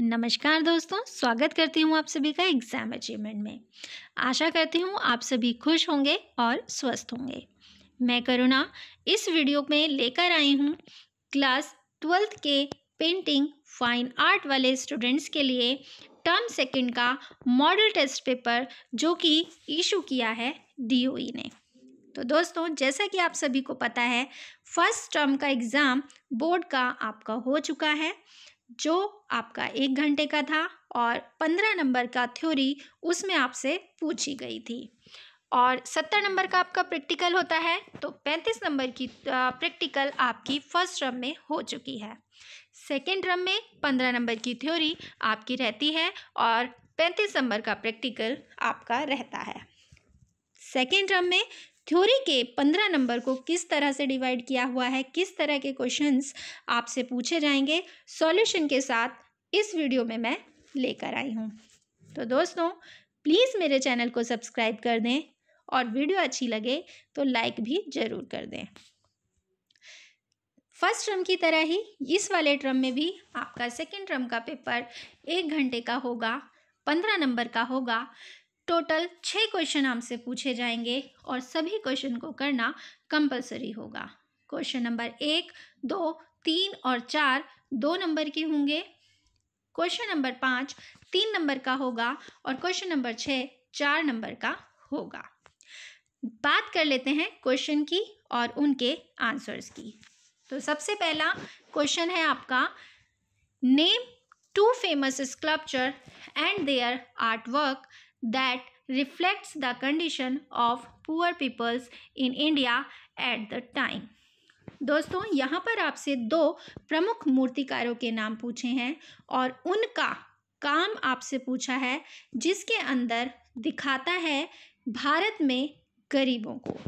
नमस्कार दोस्तों स्वागत करती हूँ आप सभी का एग्ज़ाम अचीवमेंट में आशा करती हूँ आप सभी खुश होंगे और स्वस्थ होंगे मैं करुणा इस वीडियो में लेकर आई हूँ क्लास ट्वेल्थ के पेंटिंग फाइन आर्ट वाले स्टूडेंट्स के लिए टर्म सेकंड का मॉडल टेस्ट पेपर जो कि इशू किया है डीओई e ने तो दोस्तों जैसा कि आप सभी को पता है फर्स्ट टर्म का एग्ज़ाम बोर्ड का आपका हो चुका है जो आपका एक घंटे का था और पंद्रह नंबर का थ्योरी उसमें आपसे पूछी गई थी और सत्तर नंबर का आपका प्रैक्टिकल होता है तो पैंतीस नंबर की प्रैक्टिकल आपकी फर्स्ट रम में हो चुकी है सेकेंड रम में पंद्रह नंबर की थ्योरी आपकी रहती है और पैंतीस नंबर का प्रैक्टिकल आपका रहता है सेकेंड रम में थ्योरी के पंद्रह नंबर को किस तरह से डिवाइड किया हुआ है किस तरह के क्वेश्चंस आपसे पूछे जाएंगे सॉल्यूशन के साथ इस वीडियो में मैं लेकर आई हूँ तो दोस्तों प्लीज़ मेरे चैनल को सब्सक्राइब कर दें और वीडियो अच्छी लगे तो लाइक भी ज़रूर कर दें फर्स्ट ट्रम की तरह ही इस वाले ट्रम में भी आपका सेकेंड ट्रम का पेपर एक घंटे का होगा पंद्रह नंबर का होगा टोटल छः क्वेश्चन हमसे पूछे जाएंगे और सभी क्वेश्चन को करना कंपलसरी होगा क्वेश्चन नंबर एक दो तीन और चार दो नंबर के होंगे क्वेश्चन नंबर पाँच तीन नंबर का होगा और क्वेश्चन नंबर छः चार नंबर का होगा बात कर लेते हैं क्वेश्चन की और उनके आंसर्स की तो सबसे पहला क्वेश्चन है आपका name two famous sculpture and their art work that reflects the condition of poor peoples in India at the time. दोस्तों यहाँ पर आपसे दो प्रमुख मूर्तिकारों के नाम पूछे हैं और उनका काम आपसे पूछा है जिसके अंदर दिखाता है भारत में गरीबों को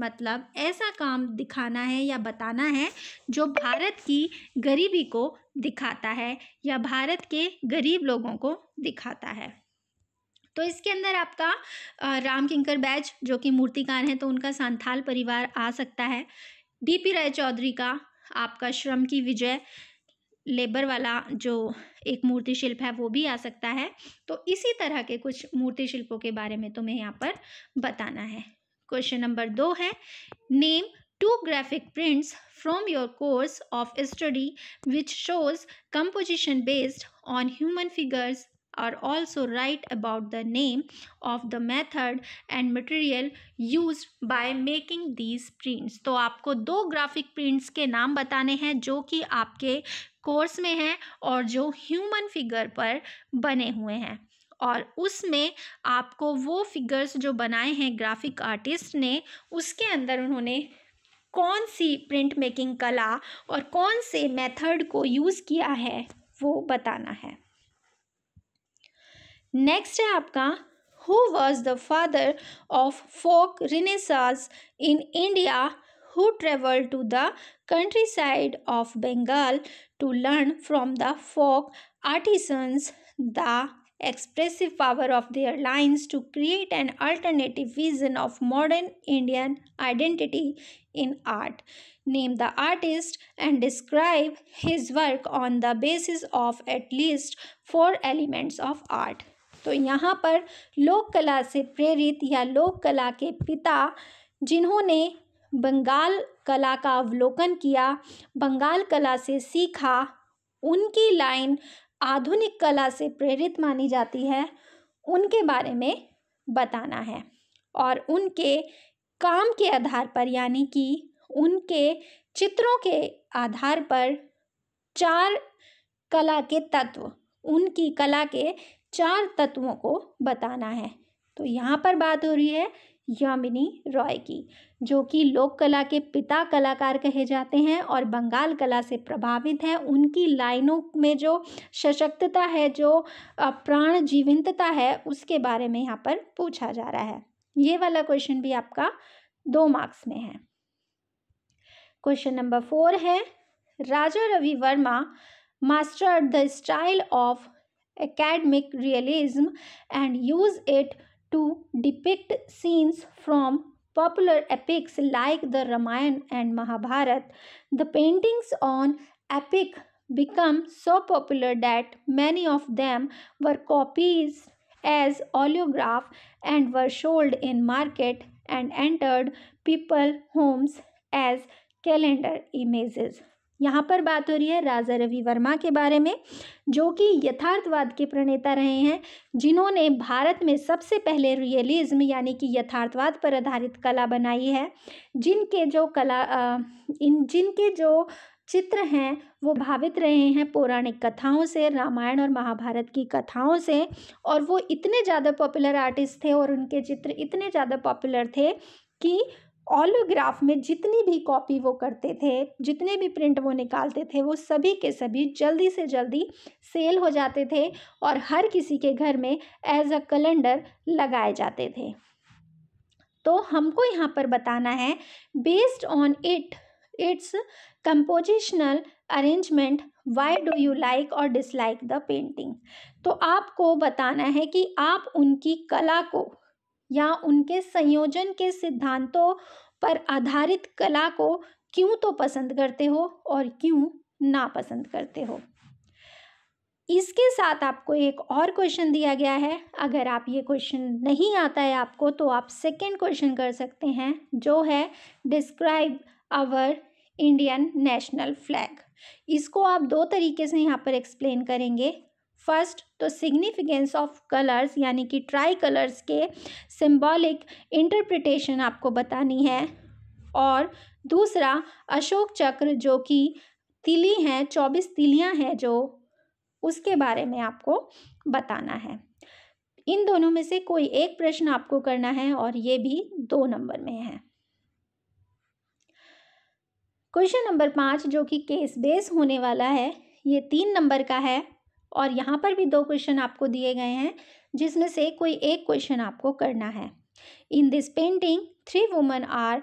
मतलब ऐसा काम दिखाना है या बताना है जो भारत की गरीबी को दिखाता है या भारत के गरीब लोगों को दिखाता है तो इसके अंदर आपका राम किंकर बैज जो कि मूर्तिकार हैं तो उनका सांथाल परिवार आ सकता है डी पी राय चौधरी का आपका श्रम की विजय लेबर वाला जो एक मूर्ति शिल्प है वो भी आ सकता है तो इसी तरह के कुछ मूर्ति शिल्पों के बारे में तुम्हें यहाँ पर बताना है क्वेश्चन नंबर दो है name two graphic prints from your course of study which shows composition based on human figures are also right about the name of the method and material used by making these prints तो आपको दो graphic prints के नाम बताने हैं जो कि आपके कोर्स में हैं और जो ह्यूमन फिगर पर बने हुए हैं और उसमें आपको वो फिगर्स जो बनाए हैं ग्राफिक आर्टिस्ट ने उसके अंदर उन्होंने कौन सी प्रिंट मेकिंग कला और कौन से मेथड को यूज़ किया है वो बताना है Next, है Who was the father of folk renaissance in India? Who traveled to the countryside of Bengal to learn from the folk artisans the expressive power of their lines to create an alternative vision of modern Indian identity in art. Name the artist and describe his work on the basis of at least four elements of art. तो यहाँ पर लोक कला से प्रेरित या लोक कला के पिता जिन्होंने बंगाल कला का अवलोकन किया बंगाल कला से सीखा उनकी लाइन आधुनिक कला से प्रेरित मानी जाती है उनके बारे में बताना है और उनके काम के आधार पर यानी कि उनके चित्रों के आधार पर चार कला के तत्व उनकी कला के चार तत्वों को बताना है तो यहाँ पर बात हो रही है यामिनी रॉय की जो कि लोक कला के पिता कलाकार कहे जाते हैं और बंगाल कला से प्रभावित हैं उनकी लाइनों में जो सशक्तता है जो प्राण जीवंतता है उसके बारे में यहाँ पर पूछा जा रहा है ये वाला क्वेश्चन भी आपका दो मार्क्स में है क्वेश्चन नंबर फोर है Raja Ravi Varma master the style of academic realism and use it to depict scenes from popular epics like the Ramayana and Mahabharata. The paintings on epic become so popular that many of them were copies as oleograph and were sold in market and entered people homes as calendar images यहाँ पर बात हो रही है राजा रवि वर्मा के बारे में जो कि यथार्थवाद के प्रणेता रहे हैं जिन्होंने भारत में सबसे पहले रियलिज्म यानी कि यथार्थवाद पर आधारित कला बनाई है जिनके जो कला इन जिनके जो चित्र हैं वो भावित रहे हैं पौराणिक कथाओं से रामायण और महाभारत की कथाओं से और वो इतने ज़्यादा पॉपुलर आर्टिस्ट थे और उनके चित्र इतने ज़्यादा पॉपुलर थे कि ऑलोग्राफ में जितनी भी कॉपी वो करते थे जितने भी प्रिंट वो निकालते थे वो सभी के सभी जल्दी से जल्दी सेल हो जाते थे और हर किसी के घर में एज अ कैलेंडर लगाए जाते थे तो हमको यहाँ पर बताना है based on it its compositional arrangement why do you like और डिसलाइक द पेंटिंग तो आपको बताना है कि आप उनकी कला को या उनके संयोजन के सिद्धांतों पर आधारित कला को क्यों तो पसंद करते हो और क्यों ना पसंद करते हो इसके साथ आपको एक और क्वेश्चन दिया गया है अगर आप ये क्वेश्चन नहीं आता है आपको तो आप सेकेंड क्वेश्चन कर सकते हैं जो है describe our Indian national flag इसको आप दो तरीके से यहाँ पर एक्सप्लेन करेंगे फर्स्ट तो सिग्निफिकेंस ऑफ कलर्स यानी कि ट्राई कलर्स के सिंबॉलिक इंटरप्रिटेशन आपको बतानी है और दूसरा अशोक चक्र जो कि तिली हैं चौबीस तिलियां हैं जो उसके बारे में आपको बताना है इन दोनों में से कोई एक प्रश्न आपको करना है और ये भी दो नंबर में है क्वेश्चन नंबर पाँच जो कि केस बेस होने वाला है ये तीन नंबर का है और यहाँ पर भी दो क्वेश्चन आपको दिए गए हैं जिसमें से कोई एक क्वेश्चन आपको करना है in this painting three woman are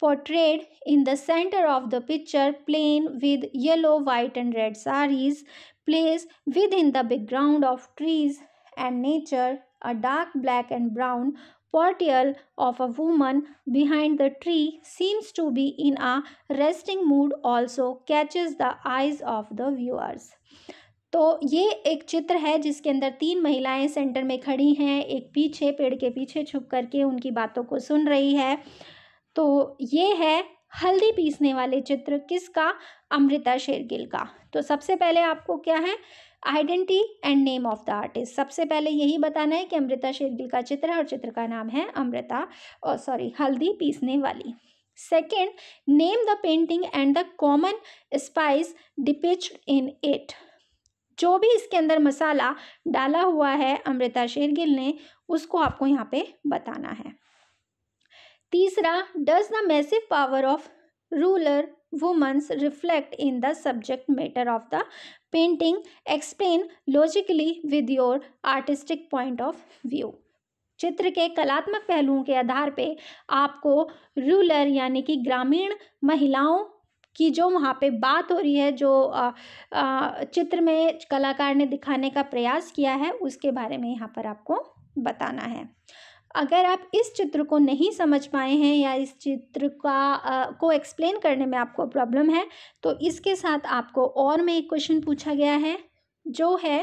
portrayed in the centre of the picture plane with yellow white and red saris place within the background of trees and nature a dark black and brown portrayal of a woman behind the tree seems to be in a resting mood also catches the eyes of the viewers तो ये एक चित्र है जिसके अंदर तीन महिलाएं centre में खड़ी हैं एक पीछे पेड़ के पीछे छुप करके उनकी बातों को सुन रही है तो ये है हल्दी पीसने वाले चित्र किसका अमृता शेरगिल का तो सबसे पहले आपको क्या है identity and name of the artist सबसे पहले यही बताना है कि अमृता शेरगिल का चित्र है और चित्र का नाम है अमृता और सॉरी हल्दी पीसने वाली second name the painting and the common spice depicted in it जो भी इसके अंदर मसाला डाला हुआ है अमृता शेरगिल ने उसको आपको यहाँ पे बताना है तीसरा does the massive power of ruler women's reflect in the subject matter of the painting explain logically with your artistic point of view चित्र के कलात्मक पहलुओं के आधार पे आपको रूलर यानी कि ग्रामीण महिलाओं की जो वहाँ पे बात हो रही है जो चित्र में कलाकार ने दिखाने का प्रयास किया है उसके बारे में यहाँ पर आपको बताना है अगर आप इस चित्र को नहीं समझ पाए हैं या इस चित्र का आ, को एक्सप्लेन करने में आपको प्रॉब्लम है तो इसके साथ आपको और में एक क्वेश्चन पूछा गया है जो है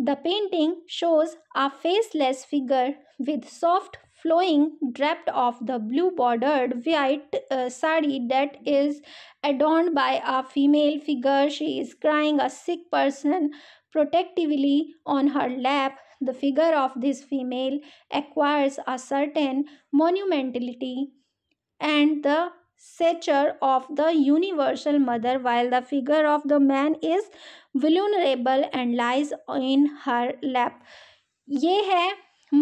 the painting shows a faceless figure with soft flowing draped of the blue bordered white uh, sari that is adorned by a female figure she is crying a sick person protectively on her lap the figure of this female acquires a certain monumentality and the stature of the universal mother while the figure of the man is vulnerable and lies in her lap ये है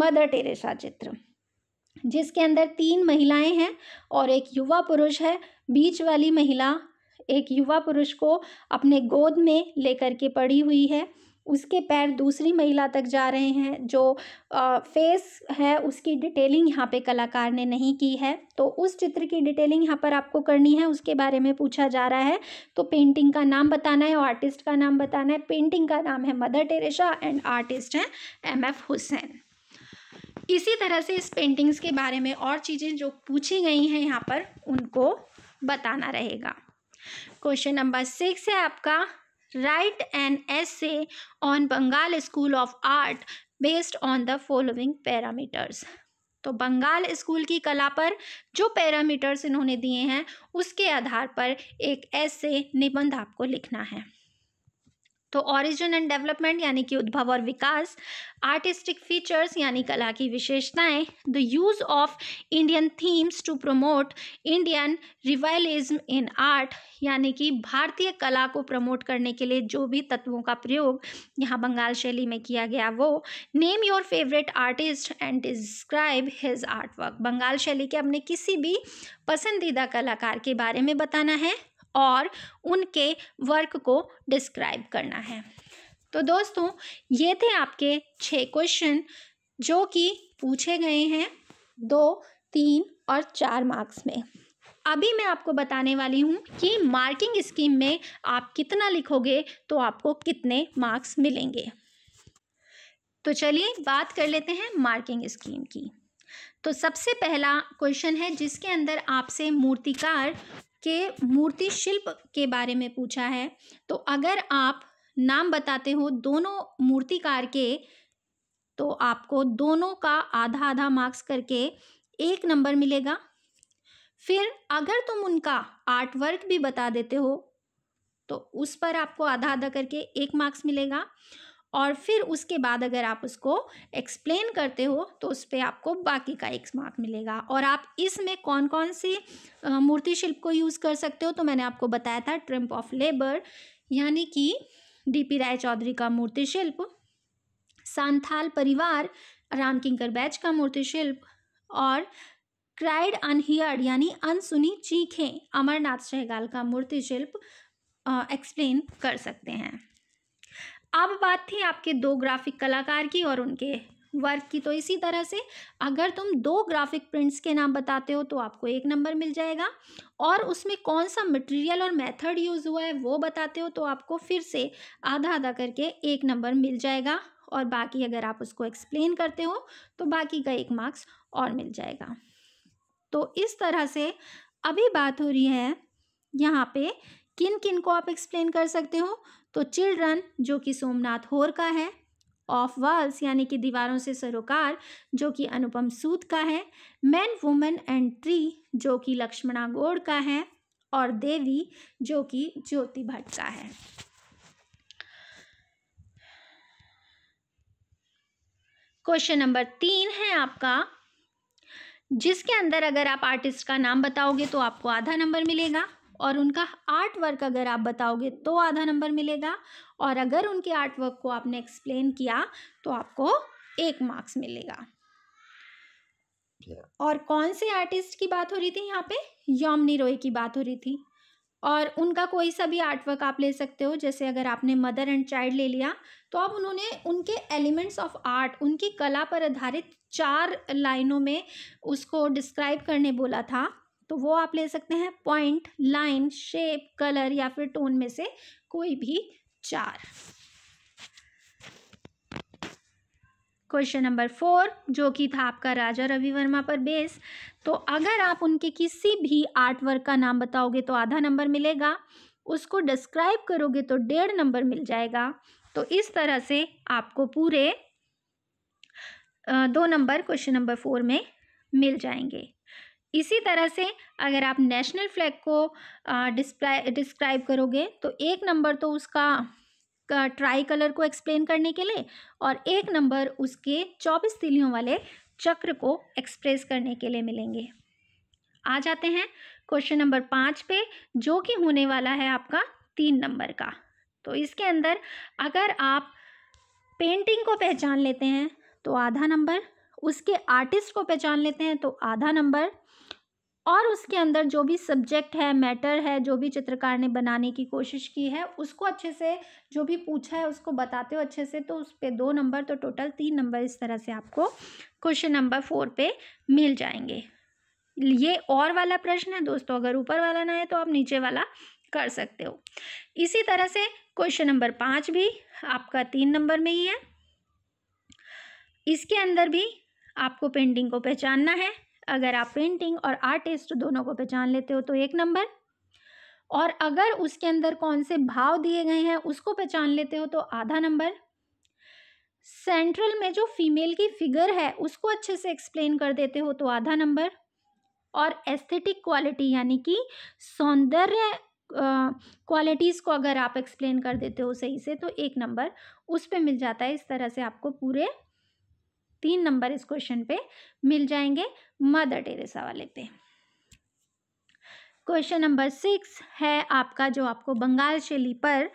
mother Teresa जिसके अंदर तीन महिलाएं हैं और एक युवा पुरुष है बीच वाली महिला एक युवा पुरुष को अपने गोद में लेकर के पड़ी हुई है उसके पैर दूसरी महिला तक जा रहे हैं जो आ, फेस है उसकी डिटेलिंग यहाँ पे कलाकार ने नहीं की है तो उस चित्र की डिटेलिंग यहाँ पर आपको करनी है उसके बारे में पूछा जा रहा है तो पेंटिंग का नाम बताना है और आर्टिस्ट का नाम बताना है पेंटिंग का नाम है मदर टेरेसा एंड आर्टिस्ट हैं एम एफ हुसैन इसी तरह से इस पेंटिंग्स के बारे में और चीज़ें जो पूछी गई हैं यहाँ पर उनको बताना रहेगा क्वेश्चन नंबर सिक्स है आपका write an essay on Bengal school of art based on the following parameters तो बंगाल स्कूल की कला पर जो पैरामीटर्स इन्होंने दिए हैं उसके आधार पर एक ऐसे निबंध आपको लिखना है तो ओरिजिन एंड डेवलपमेंट यानी कि उद्भव और विकास आर्टिस्टिक फीचर्स यानी कला की विशेषताएं the use of Indian themes to promote Indian revivalism in art यानी कि भारतीय कला को प्रमोट करने के लिए जो भी तत्वों का प्रयोग यहाँ बंगाल शैली में किया गया वो name your favourite artist and describe his art work Bengal शैली के अपने किसी भी पसंदीदा कलाकार के बारे में बताना है और उनके वर्क को डिस्क्राइब करना है तो दोस्तों ये थे आपके छः क्वेश्चन जो कि पूछे गए हैं दो तीन और चार मार्क्स में अभी मैं आपको बताने वाली हूँ कि मार्किंग स्कीम में आप कितना लिखोगे तो आपको कितने मार्क्स मिलेंगे तो चलिए बात कर लेते हैं मार्किंग स्कीम की तो सबसे पहला क्वेश्चन है जिसके अंदर आपसे मूर्तिकार के मूर्ति शिल्प के बारे में पूछा है तो अगर आप नाम बताते हो दोनों मूर्तिकार के तो आपको दोनों का आधा आधा मार्क्स करके एक नंबर मिलेगा फिर अगर तुम उनका आर्ट वर्क भी बता देते हो तो उस पर आपको आधा आधा करके एक मार्क्स मिलेगा और फिर उसके बाद अगर आप उसको एक्सप्लेन करते हो तो उस पर आपको बाकी का एक मार्क मिलेगा और आप इसमें कौन कौन सी मूर्ति शिल्प को यूज़ कर सकते हो तो मैंने आपको बताया था ट्रिम्प ऑफ लेबर यानी कि डीपी राय चौधरी का मूर्ति शिल्प सांथाल परिवार राम किंकर बैच का मूर्ति शिल्प और क्राइड अनहियर्ड यानी अनसुनी चीखें अमरनाथ सहगाल का मूर्ति शिल्प एक्सप्लेन कर सकते हैं अब बात थी आपके दो ग्राफिक कलाकार की और उनके वर्क की तो इसी तरह से अगर तुम दो ग्राफिक प्रिंट्स के नाम बताते हो तो आपको एक नंबर मिल जाएगा और उसमें कौन सा मटेरियल और मेथड यूज़ हुआ है वो बताते हो तो आपको फिर से आधा आधा करके एक नंबर मिल जाएगा और बाकी अगर आप उसको एक्सप्लेन करते हो तो बाकी का एक मार्क्स और मिल जाएगा तो इस तरह से अभी बात हो रही है यहाँ पर किन किन को आप एक्सप्लेन कर सकते हो तो चिल्ड्रन जो कि सोमनाथ होर का है ऑफ वर्ल्स यानी कि दीवारों से सरोकार जो कि अनुपम सूद का है मैन वुमेन एंड ट्री जो कि लक्ष्मणा गोड का है और देवी जो कि ज्योति भट्ट का है क्वेश्चन नंबर तीन है आपका जिसके अंदर अगर आप आर्टिस्ट का नाम बताओगे तो आपको आधा नंबर मिलेगा और उनका आर्ट वर्क अगर आप बताओगे तो आधा नंबर मिलेगा और अगर उनके आर्ट वर्क को आपने एक्सप्लेन किया तो आपको एक मार्क्स मिलेगा और कौन से आर्टिस्ट की बात हो रही थी यहाँ पे यौमनी रोय की बात हो रही थी और उनका कोई सा भी आर्टवर्क आप ले सकते हो जैसे अगर आपने मदर एंड चाइल्ड ले लिया तो आप उन्होंने उनके एलिमेंट्स ऑफ आर्ट उनकी कला पर आधारित चार लाइनों में उसको डिस्क्राइब करने बोला था तो वो आप ले सकते हैं पॉइंट लाइन शेप कलर या फिर टोन में से कोई भी चार क्वेश्चन नंबर फोर जो कि था आपका राजा रवि वर्मा पर बेस तो अगर आप उनके किसी भी आर्ट वर्क का नाम बताओगे तो आधा नंबर मिलेगा उसको डिस्क्राइब करोगे तो डेढ़ नंबर मिल जाएगा तो इस तरह से आपको पूरे दो नंबर क्वेश्चन नंबर फोर में मिल जाएंगे इसी तरह से अगर आप नेशनल फ्लैग को डिस्क्राइब करोगे तो एक नंबर तो उसका ट्राई कलर को एक्सप्लेन करने के लिए और एक नंबर उसके चौबीस तिलियों वाले चक्र को एक्सप्रेस करने के लिए मिलेंगे आ जाते हैं क्वेश्चन नंबर पाँच पे जो कि होने वाला है आपका तीन नंबर का तो इसके अंदर अगर आप पेंटिंग को पहचान लेते हैं तो आधा नंबर उसके आर्टिस्ट को पहचान लेते हैं तो आधा नंबर और उसके अंदर जो भी सब्जेक्ट है मैटर है जो भी चित्रकार ने बनाने की कोशिश की है उसको अच्छे से जो भी पूछा है उसको बताते हो अच्छे से तो उस पर दो नंबर तो टोटल तीन नंबर इस तरह से आपको क्वेश्चन नंबर फोर पे मिल जाएंगे ये और वाला प्रश्न है दोस्तों अगर ऊपर वाला ना है तो आप नीचे वाला कर सकते हो इसी तरह से क्वेश्चन नंबर पाँच भी आपका तीन नंबर में ही है इसके अंदर भी आपको पेंटिंग को पहचानना है अगर आप पेंटिंग और आर्टिस्ट दोनों को पहचान लेते हो तो एक नंबर और अगर उसके अंदर कौन से भाव दिए गए हैं उसको पहचान लेते हो तो आधा नंबर सेंट्रल में जो फीमेल की फिगर है उसको अच्छे से एक्सप्लेन कर देते हो तो आधा नंबर और एस्थेटिक क्वालिटी यानी कि सौंदर्य क्वालिटीज़ को अगर आप एक्सप्लेन कर देते हो सही से तो एक नंबर उस पर मिल जाता है इस तरह से आपको पूरे तीन नंबर इस क्वेश्चन पे मिल जाएंगे मदर टेरेसा वाले पे क्वेश्चन नंबर सिक्स है आपका जो आपको बंगाल शैली पर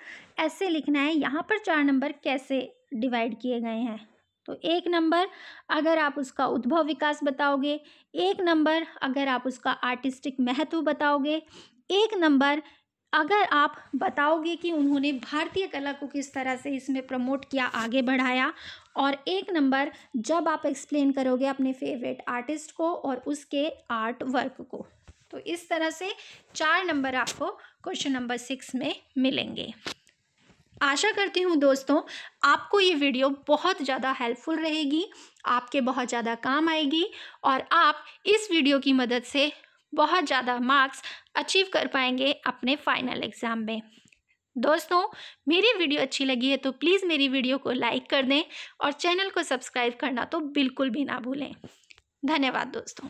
ऐसे लिखना है यहाँ पर चार नंबर कैसे डिवाइड किए गए हैं तो एक नंबर अगर आप उसका उद्भव विकास बताओगे एक नंबर अगर आप उसका आर्टिस्टिक महत्व बताओगे एक नंबर अगर आप बताओगे कि उन्होंने भारतीय कला को किस तरह से इसमें प्रमोट किया आगे बढ़ाया और एक नंबर जब आप एक्सप्लेन करोगे अपने फेवरेट आर्टिस्ट को और उसके आर्ट वर्क को तो इस तरह से चार नंबर आपको क्वेश्चन नंबर सिक्स में मिलेंगे आशा करती हूँ दोस्तों आपको ये वीडियो बहुत ज़्यादा हेल्पफुल रहेगी आपके बहुत ज़्यादा काम आएगी और आप इस वीडियो की मदद से बहुत ज़्यादा मार्क्स अचीव कर पाएंगे अपने फाइनल एग्ज़ाम में दोस्तों मेरी वीडियो अच्छी लगी है तो प्लीज़ मेरी वीडियो को लाइक कर दें और चैनल को सब्सक्राइब करना तो बिल्कुल भी ना भूलें धन्यवाद दोस्तों